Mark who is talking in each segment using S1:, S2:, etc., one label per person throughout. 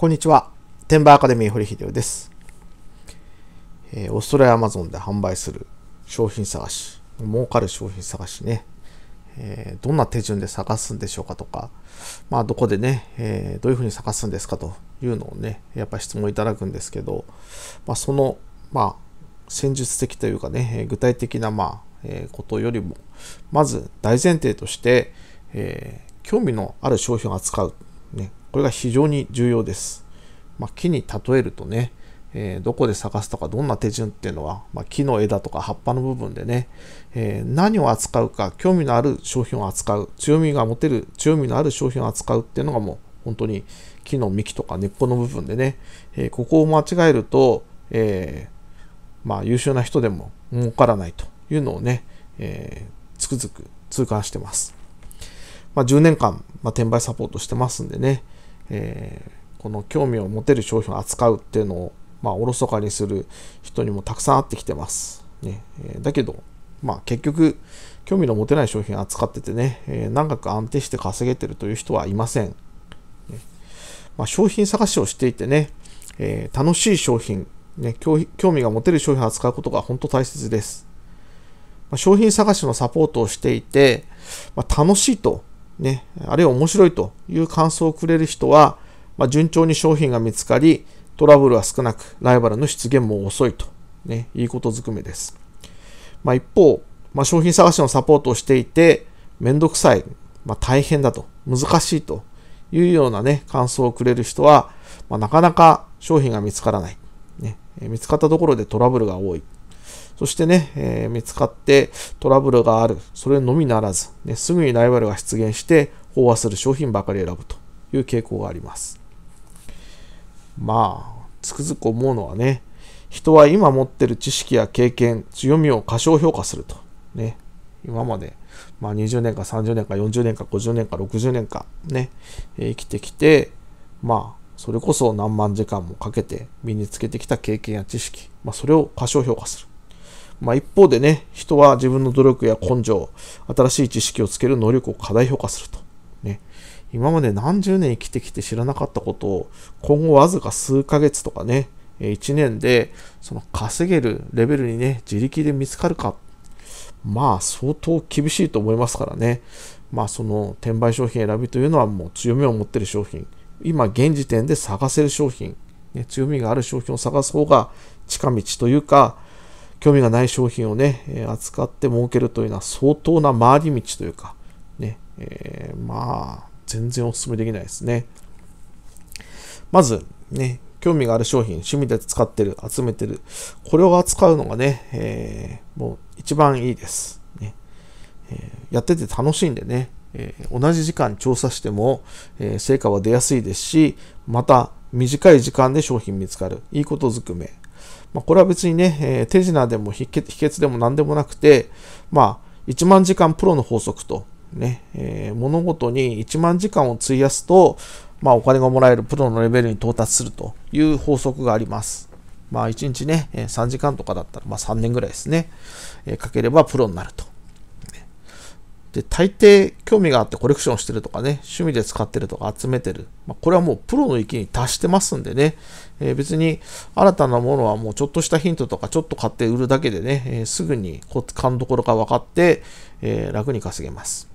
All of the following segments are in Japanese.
S1: こんにちは。テンバーアカデミー堀秀夫です。えー、オーストラリアアマゾンで販売する商品探し、儲かる商品探しね、えー、どんな手順で探すんでしょうかとか、まあ、どこでね、えー、どういうふうに探すんですかというのをね、やっぱ質問いただくんですけど、まあ、その、まあ、戦術的というかね、具体的な、まあ、えー、ことよりも、まず大前提として、えー、興味のある商品を扱う、ね、これが非常に重要です。まあ、木に例えるとね、えー、どこで探すとかどんな手順っていうのは、まあ、木の枝とか葉っぱの部分でね、えー、何を扱うか興味のある商品を扱う強みが持てる強みのある商品を扱うっていうのがもう本当に木の幹とか根っこの部分でね、えー、ここを間違えると、えまあ、優秀な人でも儲からないというのをね、えつくづく痛感してます、まあ、10年間、ま転売サポートしてますんでね、えー、この興味を持てる商品を扱うっていうのを、まあ、おろそかにする人にもたくさん会ってきてます。ねえー、だけど、まあ、結局、興味の持てない商品を扱っててね、えー、長く安定して稼げてるという人はいません。ねまあ、商品探しをしていてね、え楽しい商品、ね興、興味が持てる商品を扱うことが本当大切です。ま商品探しのサポートをしていて、まあ、楽しいとね、あるいは面白いという感想をくれる人は、まあ、順調に商品が見つかり、トラブルは少なく、ライバルの出現も遅いと、ね、いいことずくめです。まあ、一方、まあ、商品探しのサポートをしていて、めんどくさい、まあ、大変だと、難しいというようなね、感想をくれる人は、まあ、なかなか商品が見つからない、ね。見つかったところでトラブルが多い。そしてね、えー、見つかってトラブルがある。それのみならず、ね、すぐにライバルが出現して飽和する商品ばかり選ぶという傾向があります。まあ、つくづく思うのはね、人は今持ってる知識や経験、強みを過小評価すると。ね、今まで、まあ、20年か30年か40年か50年か60年かね、え生きてきて、まあ、それこそ何万時間もかけて身につけてきた経験や知識、まあ、それを過小評価する。まあ、一方でね、人は自分の努力や根性、新しい知識をつける能力を過大評価すると。ね、今まで何十年生きてきて知らなかったことを、今後わずか数ヶ月とかね、1年でその稼げるレベルにね、自力で見つかるか、まあ相当厳しいと思いますからね、まあその転売商品選びというのはもう強みを持ってる商品、今現時点で探せる商品、ね、強みがある商品を探す方が近道というか、興味がない商品をね、扱って儲けるというのは相当な回り道というか、ね、えー、まあ、全然お勧めできないですね。まず、ね、興味がある商品、趣味で使ってる、集めてる、これを扱うのがね、えー、もう一番いいです。ねえー、やってて楽しいんでね、えー、同じ時間調査しても、え成果は出やすいですし、また短い時間で商品見つかる、いいことずくめ、まあ、これは別にね、えー、手品でも秘訣でも何でもなくて、まあ、1万時間プロの法則とね、えー、物事に1万時間を費やすと、まあ、お金がもらえるプロのレベルに到達するという法則があります。まあ、1日ね、3時間とかだったら、まあ、3年ぐらいですね、えー、かければプロになるとで、大抵興味があってコレクションしてるとかね、趣味で使ってるとか集めてる。まあ、これはもうプロの域に達してますんでね、えー、別に新たなものはもうちょっとしたヒントとかちょっと買って売るだけでね、えー、すぐに勘どころが分かって、えー、楽に稼げます。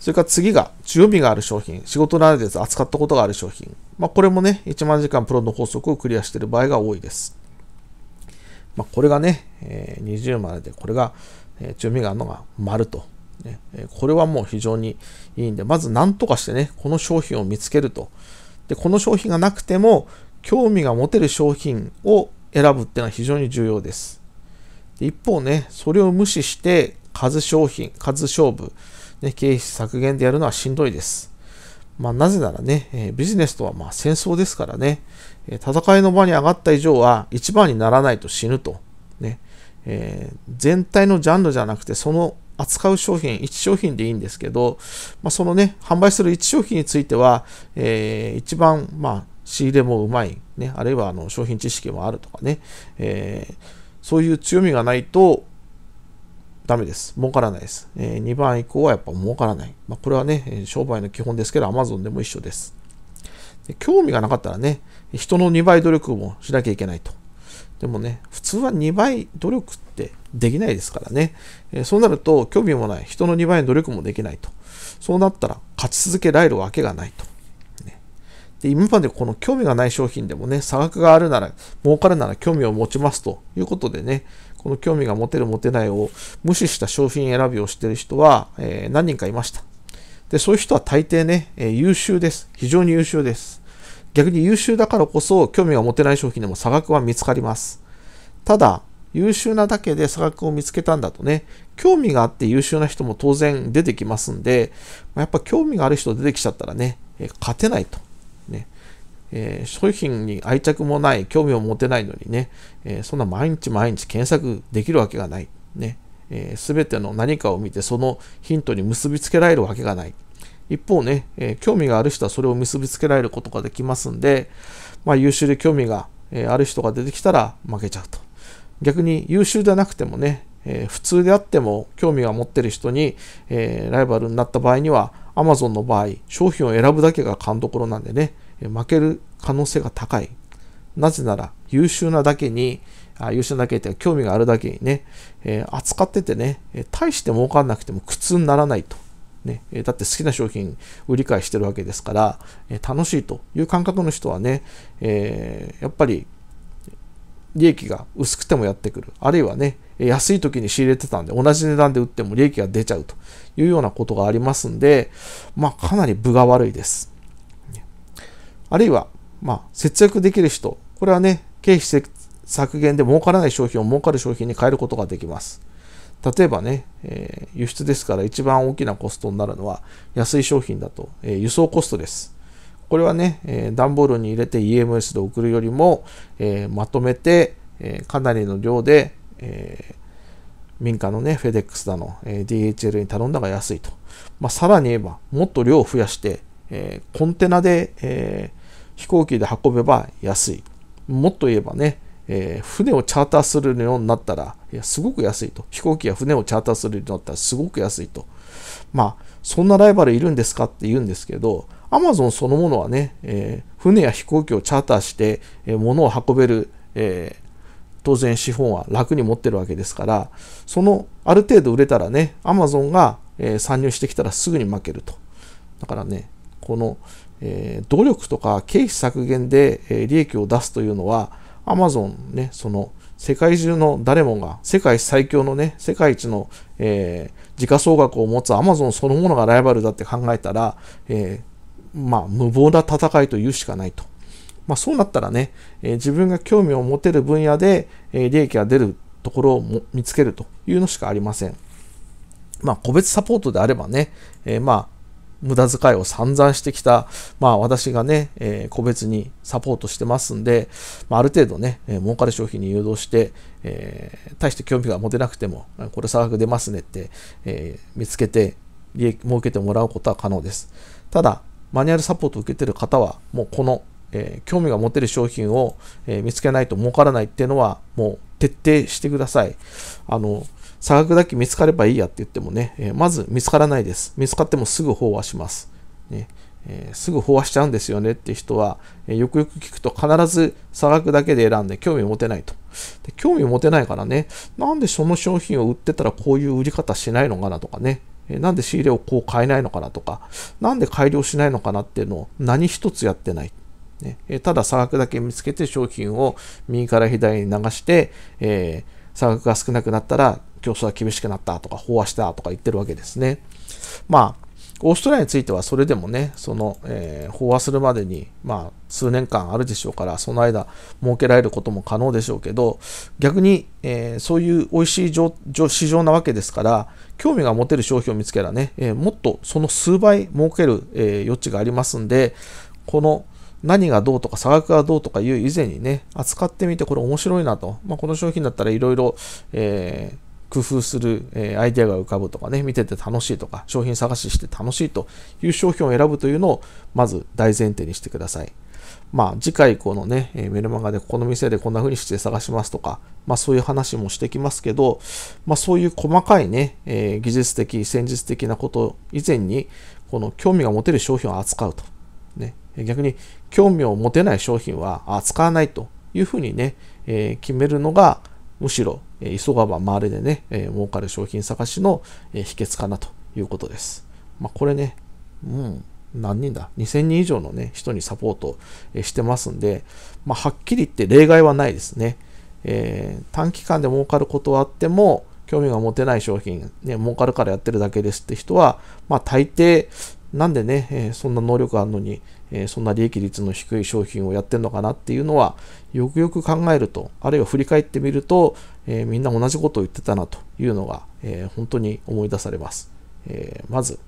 S1: それから次が、強みがある商品、仕事などで扱ったことがある商品。まあ、これもね、1万時間プロの法則をクリアしている場合が多いです。まあ、これがね、え20までで、これが、え強みがあるのが丸と。ね、これはもう非常にいいんで、まず何とかしてね、この商品を見つけると。で、この商品がなくても、興味が持てる商品を選ぶっていうのは非常に重要です。で一方ね、それを無視して、数商品、数勝負、ね、経費削減でやるのはしんどいです。まあ、なぜならね、えビジネスとはま戦争ですからね、え戦いの場に上がった以上は一番にならないと死ぬと。ねえー、全体のジャンルじゃなくてその扱う商品、1商品でいいんですけど、まあ、そのね、販売する1商品については、えー、一番、まあ、仕入れもうまい、ね、あるいはあの商品知識もあるとかね、えー、そういう強みがないと、ダメです。儲からないです。えー、2番以降はやっぱ儲からない。まあ、これはね、商売の基本ですけど、Amazon でも一緒です。で興味がなかったらね、人の2倍努力もしなきゃいけないと。でもね、普通は2倍努力ってできないですからね。えそうなると、興味もない。人の2倍の努力もできないと。そうなったら、勝ち続けられるわけがないと。で今までこの興味がない商品でもね、差額があるなら、儲かるなら興味を持ちますということでね、この興味が持てる持てないを無視した商品選びをしている人は、えー、何人かいました。で、そういう人は大抵ね、えー、優秀です。非常に優秀です。逆に優秀だからこそ興味が持てない商品でも差額は見つかります。ただ、優秀なだけで差額を見つけたんだとね、興味があって優秀な人も当然出てきますんで、やっぱ興味がある人出てきちゃったらね、え勝てないと。ねえー、商品に愛着もない、興味を持てないのにね、えー、そんな毎日毎日検索できるわけがない。ね、えー、全ての何かを見てそのヒントに結びつけられるわけがない。一方ね、えー、興味がある人はそれを結びつけられることができますんで、まあ、優秀で興味が、えある人が出てきたら負けちゃうと。逆に優秀でなくてもね、えー、普通であっても興味が持ってる人に、えー、ライバルになった場合には Amazon の場合商品を選ぶだけが勘どころなんでね負ける可能性が高いなぜなら優秀なだけにあ優秀なだけって興味があるだけにね、えー、扱っててね大して儲かんなくても苦痛にならないとね、だって好きな商品売り買いしてるわけですから、楽しいという感覚の人はね、えー、やっぱり利益が薄くてもやってくる。あるいはね、安い時に仕入れてたんで、同じ値段で売っても利益が出ちゃうというようなことがありますんで、まあ、かなり分が悪いです。あるいは、まあ、節約できる人、これはね、経費削減で儲からない商品を儲かる商品に変えることができます。例えばね、えー、輸出ですから一番大きなコストになるのは安い商品だと、えー、輸送コストです。これはね、えー、段ボールに入れて EMS で送るよりも、えー、まとめて、えー、かなりの量で、え民間のね、フェデックスだの、え DHL に頼んだが安いと。まあ、さらに言えば、もっと量を増やして、えコンテナで、え飛行機で運べば安い。もっと言えばね、え船をチャーターするようになったら、いやすごく安いと。飛行機や船をチャーターするようになったらすごく安いと。まあ、そんなライバルいるんですかって言うんですけど、アマゾンそのものはね、えー、船や飛行機をチャーターして、えー、物を運べる、えー、当然資本は楽に持ってるわけですから、そのある程度売れたらね、アマゾンが、えー、参入してきたらすぐに負けると。だからね、この、えー、努力とか経費削減で、えー、利益を出すというのは、アマゾンね、その世界中の誰もが世界最強のね、世界一の、えー、時価総額を持つアマゾンそのものがライバルだって考えたら、えーまあ、無謀な戦いと言うしかないと。まあ、そうなったらね、えー、自分が興味を持てる分野で、えー、利益が出るところを見つけるというのしかありません。まあ、個別サポートであればね、えー、まあ、無駄遣いを散々してきた、まあ、私がね、え個別にサポートしてますんで、まあ、る程度ね、え儲かる商品に誘導して、え大して興味が持てなくても、これ差額出ますねって、え見つけて、利益、儲けてもらうことは可能です。ただ、マニュアルサポートを受けてる方は、もうこの、えー、興味が持てる商品を、えー、見つけないと儲からないっていうのは、もう徹底してください。あの、差額だけ見つかればいいやって言ってもね、えー、まず見つからないです。見つかってもすぐ飽和します。ねえー、すぐ飽和しちゃうんですよねって人は、えー、よくよく聞くと必ず差額だけで選んで興味持てないとで。興味持てないからね、なんでその商品を売ってたらこういう売り方しないのかなとかね、えなんで仕入れをこう変えないのかなとか、なんで改良しないのかなっていうのを何一つやってない。ね、えただ差額だけ見つけて商品を右から左に流して、えー、差額が少なくなったら競争は厳しくなったとか、飽和したとか言ってるわけですね。まあオーストラリアについてはそれでもね、その、えー、飽和するまでに、まあ、数年間あるでしょうから、その間、設けられることも可能でしょうけど、逆に、えー、そういう美味しい市場なわけですから、興味が持てる商品を見つけたらね、えー、もっとその数倍儲ける、え余地がありますんで、この、何がどうとか差額がどうとかいう以前にね、扱ってみてこれ面白いなと。まあ、この商品だったらいろいろ、えー工夫する、えアイデアが浮かぶとかね、見てて楽しいとか、商品探しして楽しいという商品を選ぶというのを、まず大前提にしてください。まあ、次回このね、えメルマガでここの店でこんな風にして探しますとか、まあそういう話もしてきますけど、まあそういう細かいね、えー、技術的、戦術的なこと以前に、この興味が持てる商品を扱うと。ね、逆に興味を持てない商品は扱わないというふうにね、えー、決めるのが、むしろ急がば回れでね、えー、儲かる商品探しの、え秘訣かなということです。まあ、これね、うん、何人だ ?2000 人以上のね、人にサポート、してますんで、まあ、はっきり言って例外はないですね。えー、短期間で儲かることはあっても、興味が持てない商品、ね、儲かるからやってるだけですって人は、まあ、大抵、なんでね、えー、そんな能力あるのに、えー、そんな利益率の低い商品をやってるのかなっていうのは、よくよく考えると、あるいは振り返ってみると、えー、みんな同じことを言ってたなというのが、えー、本当に思い出されます。えまず、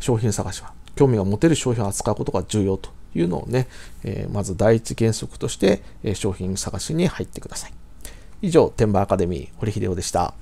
S1: 商品探しは、興味が持てる商品を扱うことが重要というのをね、えまず第一原則として、え商品探しに入ってください。以上、天馬アカデミー、堀秀夫でした。